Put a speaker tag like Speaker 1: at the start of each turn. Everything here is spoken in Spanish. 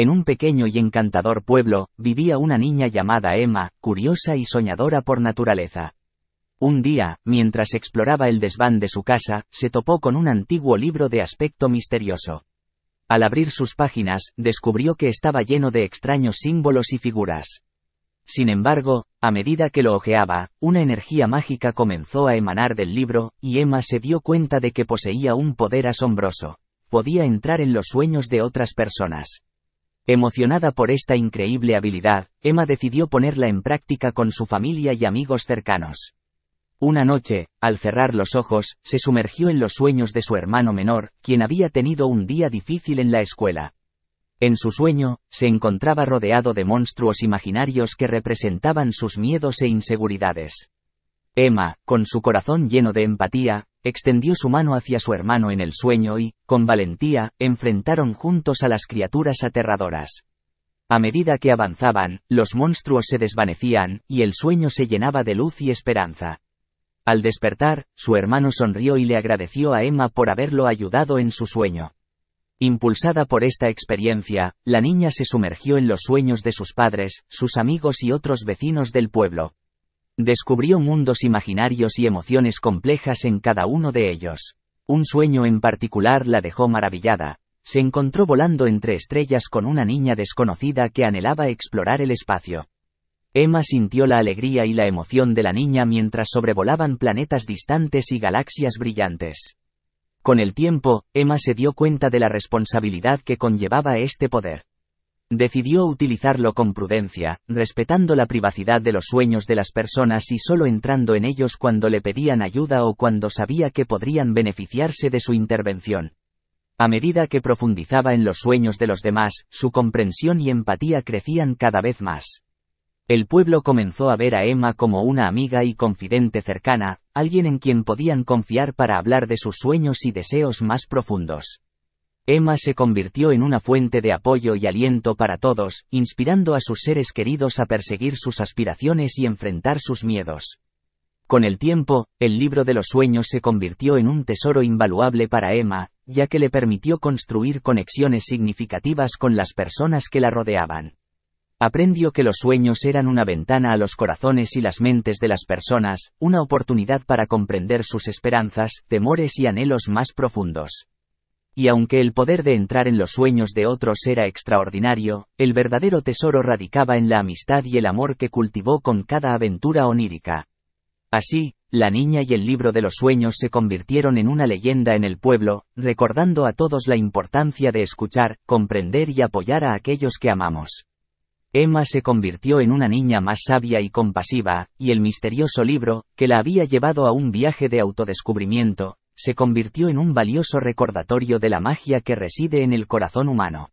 Speaker 1: En un pequeño y encantador pueblo, vivía una niña llamada Emma, curiosa y soñadora por naturaleza. Un día, mientras exploraba el desván de su casa, se topó con un antiguo libro de aspecto misterioso. Al abrir sus páginas, descubrió que estaba lleno de extraños símbolos y figuras. Sin embargo, a medida que lo ojeaba, una energía mágica comenzó a emanar del libro, y Emma se dio cuenta de que poseía un poder asombroso. Podía entrar en los sueños de otras personas. Emocionada por esta increíble habilidad, Emma decidió ponerla en práctica con su familia y amigos cercanos. Una noche, al cerrar los ojos, se sumergió en los sueños de su hermano menor, quien había tenido un día difícil en la escuela. En su sueño, se encontraba rodeado de monstruos imaginarios que representaban sus miedos e inseguridades. Emma, con su corazón lleno de empatía, extendió su mano hacia su hermano en el sueño y, con valentía, enfrentaron juntos a las criaturas aterradoras. A medida que avanzaban, los monstruos se desvanecían, y el sueño se llenaba de luz y esperanza. Al despertar, su hermano sonrió y le agradeció a Emma por haberlo ayudado en su sueño. Impulsada por esta experiencia, la niña se sumergió en los sueños de sus padres, sus amigos y otros vecinos del pueblo. Descubrió mundos imaginarios y emociones complejas en cada uno de ellos. Un sueño en particular la dejó maravillada. Se encontró volando entre estrellas con una niña desconocida que anhelaba explorar el espacio. Emma sintió la alegría y la emoción de la niña mientras sobrevolaban planetas distantes y galaxias brillantes. Con el tiempo, Emma se dio cuenta de la responsabilidad que conllevaba este poder. Decidió utilizarlo con prudencia, respetando la privacidad de los sueños de las personas y solo entrando en ellos cuando le pedían ayuda o cuando sabía que podrían beneficiarse de su intervención. A medida que profundizaba en los sueños de los demás, su comprensión y empatía crecían cada vez más. El pueblo comenzó a ver a Emma como una amiga y confidente cercana, alguien en quien podían confiar para hablar de sus sueños y deseos más profundos. Emma se convirtió en una fuente de apoyo y aliento para todos, inspirando a sus seres queridos a perseguir sus aspiraciones y enfrentar sus miedos. Con el tiempo, el libro de los sueños se convirtió en un tesoro invaluable para Emma, ya que le permitió construir conexiones significativas con las personas que la rodeaban. Aprendió que los sueños eran una ventana a los corazones y las mentes de las personas, una oportunidad para comprender sus esperanzas, temores y anhelos más profundos y aunque el poder de entrar en los sueños de otros era extraordinario, el verdadero tesoro radicaba en la amistad y el amor que cultivó con cada aventura onírica. Así, la niña y el libro de los sueños se convirtieron en una leyenda en el pueblo, recordando a todos la importancia de escuchar, comprender y apoyar a aquellos que amamos. Emma se convirtió en una niña más sabia y compasiva, y el misterioso libro, que la había llevado a un viaje de autodescubrimiento, se convirtió en un valioso recordatorio de la magia que reside en el corazón humano.